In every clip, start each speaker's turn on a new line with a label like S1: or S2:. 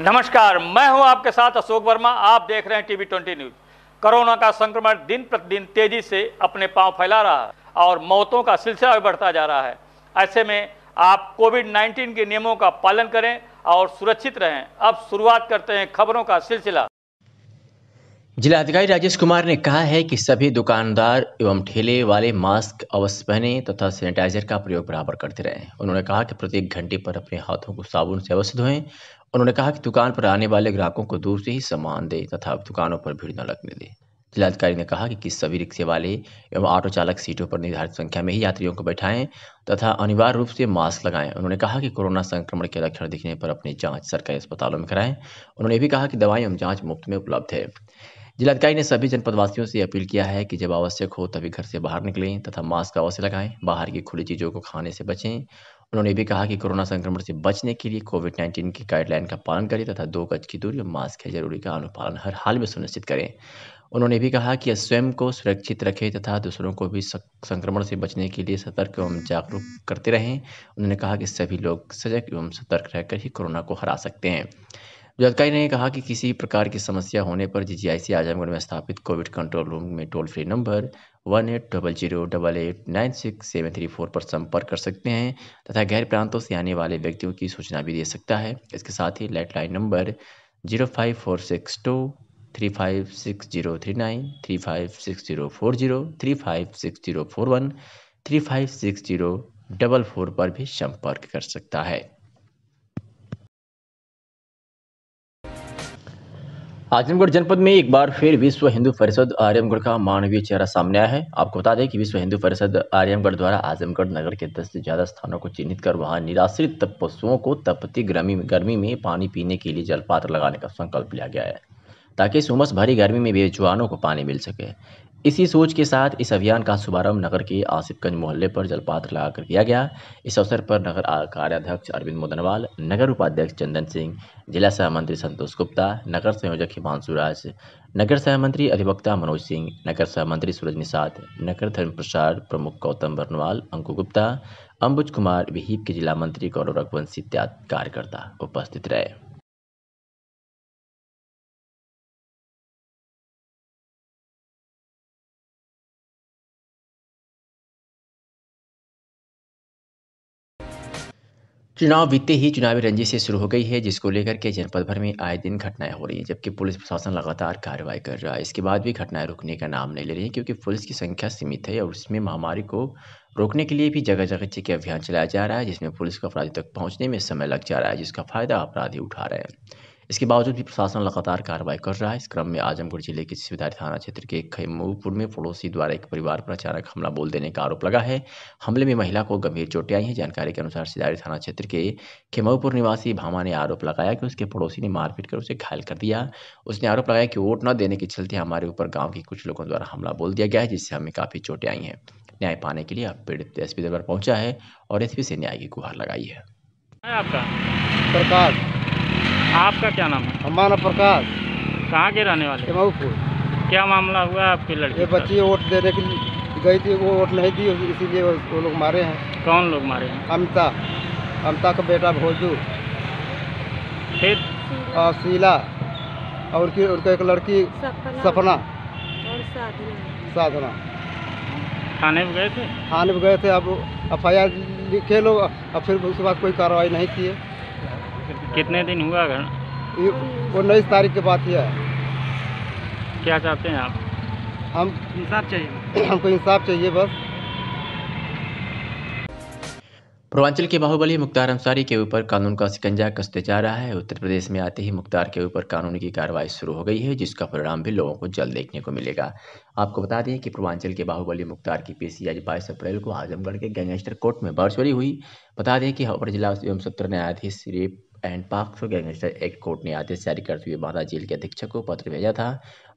S1: नमस्कार मैं हूं आपके साथ अशोक वर्मा आप देख रहे हैं टीवी ट्वेंटी न्यूज कोरोना का संक्रमण दिन प्रतिदिन तेजी से अपने पांव फैला रहा है और मौतों का सिलसिला भी बढ़ता जा रहा है ऐसे में आप कोविड 19 के नियमों का पालन करें और सुरक्षित रहें अब शुरुआत करते हैं खबरों का सिलसिला
S2: जिलाधिकारी राजेश कुमार ने कहा है कि सभी दुकानदार एवं ठेले वाले मास्क अवश्य पहने तथा सैनिटाइजर का प्रयोग बराबर करते रहें उन्होंने कहा कि प्रत्येक घंटे पर अपने हाथों को साबुन से अवश्य धोएं उन्होंने कहा कि दुकान पर आने वाले ग्राहकों को दूर से ही सामान दे तथा दुकानों पर भीड़ न लगने दे जिलाधिकारी ने कहा कि सभी रिक्शे वाले एवं ऑटो चालक सीटों पर निर्धारित संख्या में ही यात्रियों को बैठाएं तथा अनिवार्य रूप से मास्क लगाएं उन्होंने कहा कि कोरोना संक्रमण के लक्षण दिखने पर अपनी जांच सरकारी अस्पतालों में कराएं उन्होंने भी कहा कि दवाई एवं जांच मुफ्त में उपलब्ध है जिलाधिकारी ने सभी जनपदवासियों से अपील किया है कि जब आवश्यक हो तभी घर से बाहर निकलें तथा मास्क अवश्य लगाएं बाहर की खुली चीज़ों को खाने से बचें उन्होंने भी कहा कि कोरोना संक्रमण से बचने के लिए कोविड नाइन्टीन की गाइडलाइन का पालन करें तथा दो गज की दूरी और मास्क है जरूरी का अनुपालन हर हाल में सुनिश्चित करें उन्होंने भी कहा कि स्वयं को सुरक्षित रखें तथा दूसरों को भी संक्रमण से बचने के लिए सतर्क एवं जागरूक करते रहें उन्होंने कहा कि सभी लोग सजग एवं सतर्क रहकर ही कोरोना को हरा सकते हैं जानकारी ने कहा कि किसी प्रकार की समस्या होने पर जी जी आजमगढ़ में स्थापित कोविड कंट्रोल रूम में toll free number one eight double zero double eight nine six seven three four पर संपर्क कर सकते हैं तथा गैर प्रांतों से आने वाले व्यक्तियों की सूचना भी दे सकता है इसके साथ ही landline number zero five four six two three five six zero three nine three five six zero four zero three five six zero four one three five six zero double four पर भी संपर्क कर सकता है आजमगढ़ जनपद में एक बार फिर विश्व हिंदू परिषद आर्यमगढ़ का मानवीय चेहरा सामने आया है आपको बता दें कि विश्व हिंदू परिषद आर्यमगढ़ द्वारा आजमगढ़ नगर के दस से ज्यादा स्थानों को चिन्हित कर वहां निराश्रित पशुओं को तपती गर्मी गर्मी में पानी पीने के लिए जलपात्र लगाने का संकल्प लिया गया है ताकि इस उमस भरी गर्मी में बेजवानों को पानी मिल सके इसी सोच के साथ इस अभियान का शुभारंभ नगर के आसिफगंज मोहल्ले पर जलपात्र लगाकर किया गया इस अवसर पर नगर कार्याध्यक्ष अरविंद मोदनवाल नगर उपाध्यक्ष चंदन सिंह जिला सहमंत्री संतोष गुप्ता नगर संयोजक हिमांशु राज नगर सहमंत्री अधिवक्ता मनोज सिंह नगर सहमंत्री सूरज निषाद नगर धर्म प्रसार प्रमुख गौतम बर्नवाल अंकु गुप्ता अंबुज कुमार विहीप के जिला मंत्री गौरव रघुवंशी इत्यादि कार्यकर्ता उपस्थित रहे चुनाव बीते ही चुनावी रंजिश से शुरू हो गई है जिसको लेकर के जनपद भर में आए दिन घटनाएं हो रही हैं जबकि पुलिस प्रशासन लगातार कार्रवाई कर रहा है इसके बाद भी घटनाएं रुकने का नाम नहीं ले रही हैं क्योंकि पुलिस की संख्या सीमित है और उसमें महामारी को रोकने के लिए भी जगह जगह चेक अभियान चलाया जा रहा है जिसमें पुलिस को अपराधियों तक पहुँचने में समय लग जा रहा है जिसका फायदा अपराधी उठा रहे हैं इसके बावजूद भी प्रशासन लगातार कार्रवाई कर रहा है इस क्रम में आजमगढ़ जिले के सिविदारी थाना क्षेत्र के खैमूपुर में पड़ोसी द्वारा एक परिवार पर अचानक हमला बोल देने का आरोप लगा है हमले में महिला को गंभीर चोटें आई हैं जानकारी के अनुसार सिदारी थाना क्षेत्र के खेमऊपुर निवासी भामा ने आरोप लगाया कि उसके पड़ोसी ने मारपीट कर उसे घायल कर दिया उसने आरोप लगाया कि वोट न देने के चलते हमारे ऊपर गाँव के कुछ लोगों द्वारा हमला बोल दिया गया है जिससे हमें काफ़ी चोटें आई हैं न्याय पाने के लिए अब पीड़ित एसपी दरबार पहुंचा है और एसपी से न्याय की गुहार लगाई है
S1: आपका प्रकाश आपका क्या नाम है हमारा प्रकाश कहाँ के रहने वाले मऊपुर क्या मामला हुआ आपके लड़के बच्ची वोट देने के लिए गई थी वो वोट नहीं दी इसीलिए वो लोग मारे हैं कौन लोग मारे हैं अमिता अमिता का बेटा भोजू फिर और शीला और की उनका एक लड़की
S2: सपना और
S1: साधना थाने में गए थे थाने में गए थे अब एफ आई आर लिखे लोग अब फिर उसके बाद कोई कार्रवाई नहीं किए कितने दिन हुआ घर उन्नीस तारीख के बाद किया है क्या चाहते हैं आप हम इंसाफ चाहिए हमको इंसाफ चाहिए बस
S2: पूर्वांचल के बाहुबली मुख्तार अंसारी के ऊपर कानून का सिकंजा कसते जा रहा है उत्तर प्रदेश में आते ही मुख्तार के ऊपर कानून की कार्रवाई शुरू हो गई है जिसका परिणाम भी लोगों को जल्द देखने को मिलेगा आपको बता दें कि पूर्वांचल के बाहुबली मुख्तार की पेशी आज बाईस अप्रैल को आजमगढ़ के गैंगस्टर कोर्ट में वर्चुअली हुई बता दें कि अपर जिला एवं सत्र न्यायाधीश Shri and POCSO gangster act court ने आदेश जारी करते हुए बांदा जेल के अधीक्षक को पत्र भेजा था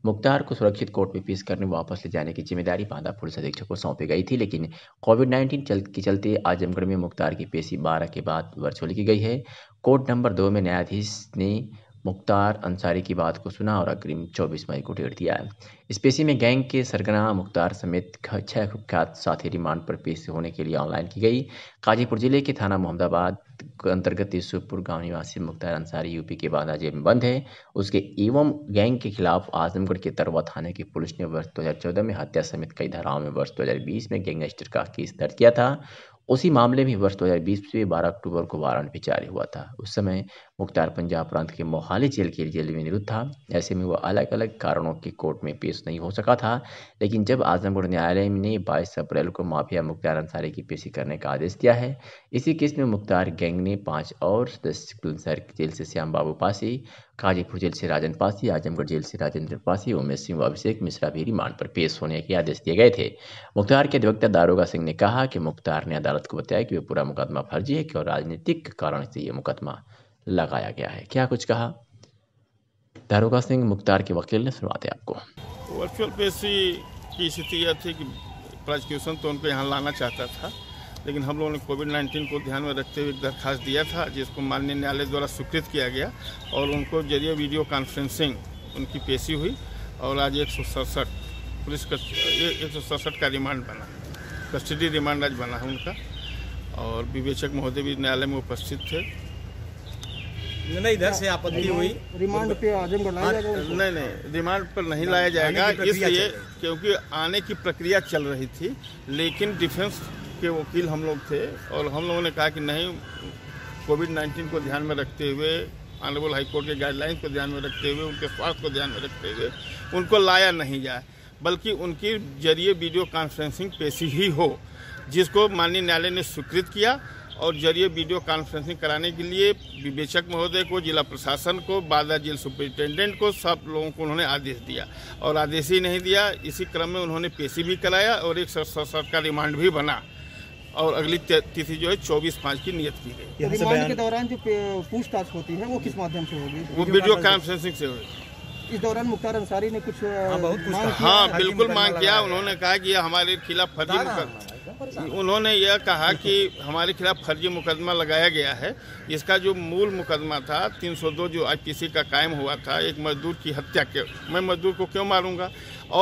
S2: मुख्तार को सुरक्षित कोर्ट में पेश करने वापस ले जाने की जिम्मेदारी बांदा पुलिस अधीक्षक को सौंपी गई थी लेकिन कोविड नाइन्टीन चल के चलते आजमगढ़ में मुख्तार की पेशी बारह के बाद वर्चुअल की गई है कोर्ट नंबर दो में न्यायाधीश ने मुख्तार अंसारी की बात को सुना और अग्रिम 24 मई को ढेर दिया इस पेशी में गैंग के सरगना मुख्तार समेत छह कुख्यात साथी रिमांड पर पेश होने के लिए ऑनलाइन की गई काजीपुर जिले के थाना मोहम्मदाबाद अंतर्गत यूसुफपुर गांव निवासी मुख्तार अंसारी यूपी के बाधा जेल में बंद है उसके एवं गैंग के खिलाफ आजमगढ़ के तरवा थाने की पुलिस ने वर्ष दो में हत्या समेत कई धाराओं में वर्ष दो में गैंगस्टर का केस दर्ज किया था उसी मामले में वर्ष 2020 में 12 अक्टूबर को वारंट भी जारी हुआ था उस समय मुख्तार पंजाब प्रांत के मोहाली जेल के जेल में निरुद्ध था ऐसे में वह अलग अलग कारणों के कोर्ट में पेश नहीं हो सका था लेकिन जब आजमगढ़ न्यायालय ने 22 अप्रैल को माफिया मुख्तार अंसारी की पेशी करने का आदेश दिया है इसी केस में मुख्तार गैंग ने पाँच और सदस्य जेल से श्याम बाबू पासी गाजीपुर जेल से राजेंद्र पासी आजमगढ़ जेल से राजेंद्र पासी उमेश सिंह व अभिषेक मिश्रा भी रिमांड पर पेश होने के आदेश दिए गए थे मुख्तार के अधिवक्ता दारोगा सिंह ने कहा कि मुख्तार ने अदालत को बताया कि वह पूरा मुकदमा फर्जी है और राजनीतिक कारण से यह मुकदमा लगाया गया है क्या कुछ कहा दारोगा सिंह मुख्तार के वकील ने सुनवाते आपको
S1: वर्चुअल पेशी की स्थिति यह थी कि प्रोसिक्यूशन तो उनको यहाँ लाना चाहता था लेकिन हम लोगों ने कोविड 19 को ध्यान में रखते हुए दरखास्त दिया था जिसको माननीय न्यायालय द्वारा स्वीकृत किया गया और उनको जरिए वीडियो कॉन्फ्रेंसिंग उनकी पेशी हुई और आज एक पुलिस एक सौ का रिमांड बना कस्टडी रिमांड आज बना है उनका और विवेचक महोदय भी न्यायालय में उपस्थित थे नहीं इधर से आपत्ति हुई रिमांड पे आजमगढ़ नहीं नहीं रिमांड पर नहीं लाया जाएगा इसलिए क्योंकि आने की प्रक्रिया चल रही थी लेकिन डिफेंस के वकील हम लोग थे और हम लोगों ने कहा कि नहीं कोविड नाइन्टीन को ध्यान में रखते हुए ऑनरेबल हाईकोर्ट के गाइडलाइंस को ध्यान में रखते हुए उनके स्वास्थ्य को ध्यान में रखते हुए उनको लाया नहीं जाए बल्कि उनके जरिए वीडियो कॉन्फ्रेंसिंग पेशी ही हो जिसको माननीय न्यायालय ने स्वीकृत किया और जरिए वीडियो कॉन्फ्रेंसिंग कराने के लिए विवेचक महोदय को जिला प्रशासन को बादा जेल सुपरिटेंडेंट को सब लोगों को उन्होंने आदेश दिया और आदेश ही नहीं दिया इसी क्रम में उन्होंने पेशी भी कराया और एक सरकार का रिमांड भी बना और अगली तिथि जो है चौबीस पाँच की नियत की गई तो रिमांड के दौरान जो पूछताछ होती है वो किस माध्यम से होगी वो वीडियो कॉन्फ्रेंसिंग से होगी इस दौरान मुख्तार अंसारी ने कुछ हाँ, बहुत हाँ बिल्कुल मांग किया उन्होंने कहा कि हमारे खिलाफ फर्जी मुकदमा उन्होंने यह कहा कि हमारे खिलाफ फर्जी मुकदमा लगाया गया है इसका जो मूल मुकदमा था 302 जो आईपीसी का कायम हुआ था एक मजदूर की हत्या के मैं मजदूर को क्यों मारूंगा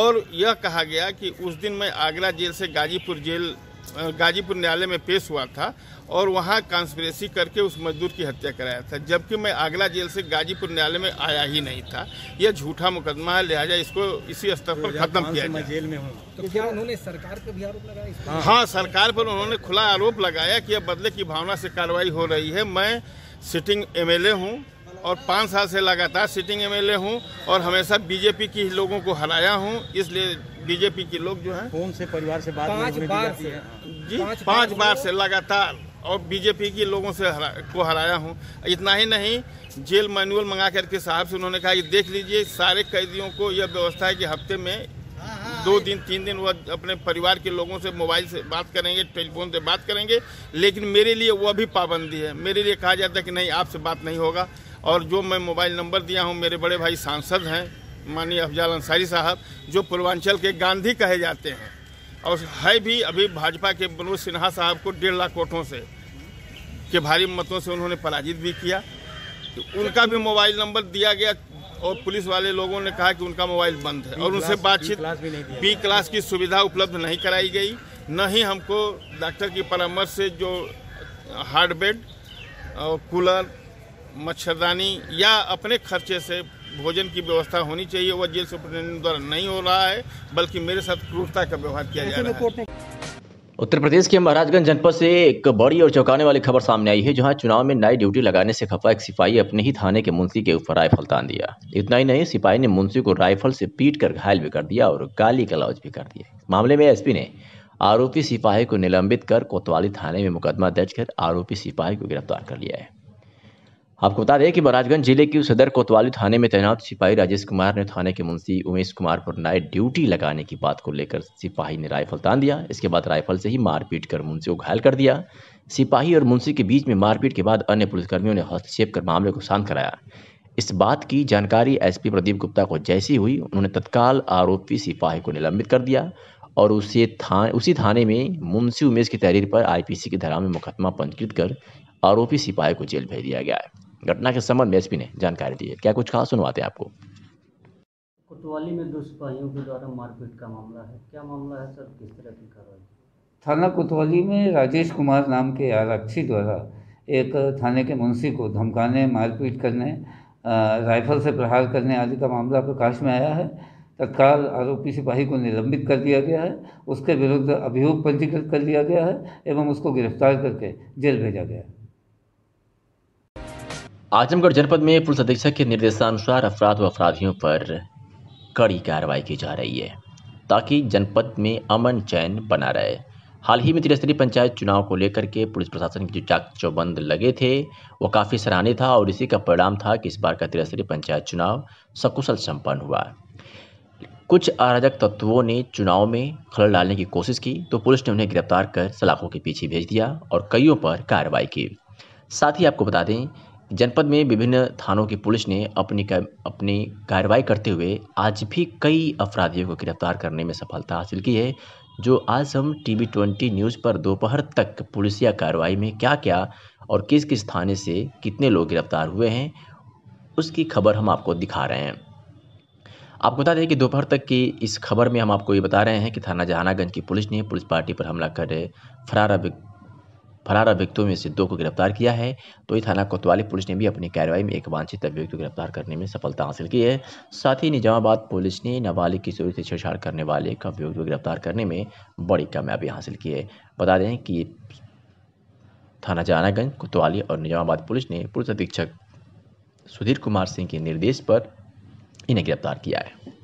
S1: और यह कहा गया कि उस दिन मैं आगरा जेल से गाजीपुर जेल गाजीपुर न्यायालय में पेश हुआ था और वहाँ कॉन्स्परेसी करके उस मजदूर की हत्या कराया था जबकि मैं आगला जेल से गाजीपुर न्यायालय में आया ही नहीं था यह झूठा मुकदमा है लिहाजा इसको इसी स्तर पर तो खत्म किया जाए जेल में हूँ तो क्या उन्होंने सरकार पर भी आरोप लगाया हाँ।, हाँ सरकार पर उन्होंने खुला आरोप लगाया कि अब बदले की भावना से कार्रवाई हो रही है मैं सिटिंग एम हूँ और पाँच साल से लगातार सिटिंग एमएलए हूं और हमेशा बीजेपी की लोगों को हराया हूं इसलिए बीजेपी के लोग जो है कौन से परिवार से बात पांच बार से जी पांच, बार से लगातार और बीजेपी के लोगों से हरा, को हराया हूँ इतना ही नहीं जेल मैनुअल मंगा करके साहब से उन्होंने कहा कि देख लीजिए सारे कैदियों को यह व्यवस्था है कि हफ्ते में दो दिन तीन दिन वह अपने परिवार के लोगों से मोबाइल से बात करेंगे टेलीफोन से बात करेंगे लेकिन मेरे लिए वह भी पाबंदी है मेरे लिए कहा जाता है कि नहीं आपसे बात नहीं होगा और जो मैं मोबाइल नंबर दिया हूँ मेरे बड़े भाई सांसद हैं माननीय अफजाल अंसारी साहब जो पूर्वांचल के गांधी कहे जाते हैं और है भी अभी भाजपा के मनोज सिन्हा साहब को डेढ़ लाख वोटों से के भारी मतों से उन्होंने पराजित भी किया तो उनका भी मोबाइल नंबर दिया गया और पुलिस वाले लोगों ने कहा कि उनका मोबाइल बंद है और उनसे बातचीत बी क्लास की सुविधा उपलब्ध नहीं कराई गई न ही हमको डॉक्टर की परामर्श से जो हार्ड बेड और कूलर मच्छरदानी या अपने खर्चे से भोजन की व्यवस्था होनी चाहिए वह जेल सुप्रिंटेंडेंट द्वारा नहीं हो रहा है बल्कि मेरे साथ क्रूरता का व्यवहार किया जा रहा है
S2: उत्तर प्रदेश के महाराजगंज जनपद से एक बड़ी और चौंकाने वाली खबर सामने आई है जहां चुनाव में नई ड्यूटी लगाने से खफा एक सिपाही अपने ही थाने के मुंशी के ऊपर राइफल तान दिया इतना ही नहीं सिपाही ने मुंशी को राइफल से पीट कर घायल भी कर दिया और गाली गलौज भी कर दिया मामले में एसपी ने आरोपी सिपाही को निलंबित कर कोतवाली थाने में मुकदमा दर्ज कर आरोपी सिपाही को गिरफ्तार कर लिया है आपको बता दें कि महाराजगंज जिले के सदर कोतवाली थाने में तैनात सिपाही राजेश कुमार ने थाने के मुंशी उमेश कुमार पर नाइट ड्यूटी लगाने की बात को लेकर सिपाही ने राइफल तान दिया इसके बाद राइफल से ही मारपीट कर मुंशी को घायल कर दिया सिपाही और मुंशी के बीच में मारपीट के बाद अन्य पुलिसकर्मियों ने हस्तक्षेप कर मामले को शांत कराया इस बात की जानकारी एसपी प्रदीप गुप्ता को जैसी हुई उन्होंने तत्काल आरोपी सिपाही को निलंबित कर दिया और उसे था उसी थाने में मुंशी उमेश की तहरीर पर आईपीसी की धारा में मुकदमा पंजीकृत कर आरोपी सिपाही को जेल भेज दिया गया है घटना के संबंध में एसपी ने जानकारी दी है क्या कुछ खास सुनवाते हैं आपको
S1: कोतवाली में दो सिपाहियों के द्वारा मारपीट का मामला है क्या मामला है सर किस तरह की कार्रवाई
S2: थाना कोतवाली में राजेश कुमार नाम
S1: के आरक्षी द्वारा एक थाने के मुंशी को धमकाने मारपीट करने राइफल से प्रहार करने आदि का मामला प्रकाश में आया है तत्काल आरोपी सिपाही को निलंबित कर दिया गया है उसके विरुद्ध अभियोग पंजीकृत कर लिया गया है एवं उसको गिरफ्तार करके जेल भेजा गया है
S2: आजमगढ़ जनपद में पुलिस अधीक्षक के निर्देशानुसार अपराध व अपराधियों पर कड़ी कार्रवाई की जा रही है ताकि जनपद में अमन चैन बना रहे हाल ही में त्रिस्तरीय पंचायत चुनाव को लेकर के पुलिस प्रशासन के जो चाक चौबंद लगे थे वो काफ़ी सराहनीय था और इसी का परिणाम था कि इस बार का त्रिस्तरीय पंचायत चुनाव सकुशल संपन्न हुआ कुछ अराजक तत्वों ने चुनाव में खलल डालने की कोशिश की तो पुलिस ने उन्हें गिरफ्तार कर सलाखों के पीछे भेज दिया और कईयों पर कार्रवाई की साथ ही आपको बता दें जनपद में विभिन्न थानों की पुलिस ने अपनी का, अपनी कार्रवाई करते हुए आज भी कई अपराधियों को गिरफ्तार करने में सफलता हासिल की है जो आज हम टीवी ट्वेंटी न्यूज़ पर दोपहर तक पुलिसिया कार्रवाई में क्या क्या और किस किस थाने से कितने लोग गिरफ्तार हुए हैं उसकी खबर हम आपको दिखा रहे हैं आपको बता दें कि दोपहर तक की इस खबर में हम आपको ये बता रहे हैं कि थाना जहानागंज की पुलिस ने पुलिस पार्टी पर हमला कर फरार फरार अभियुक्तों में से दो को गिरफ्तार किया है तो ही थाना कोतवाली पुलिस ने भी अपनी कार्रवाई में एक वांछित अभियुक्त को गिरफ्तार करने में सफलता हासिल की है साथ ही निजामाबाद पुलिस ने नाबालिग किशोरी से छेड़छाड़ करने वाले एक अभियुक्त को गिरफ्तार करने में बड़ी कामयाबी हासिल की है बता दें कि थाना जानागंज कोतवाली और निजामाबाद पुलिस ने पुलिस अधीक्षक सुधीर कुमार सिंह के निर्देश पर इन्हें गिरफ्तार किया है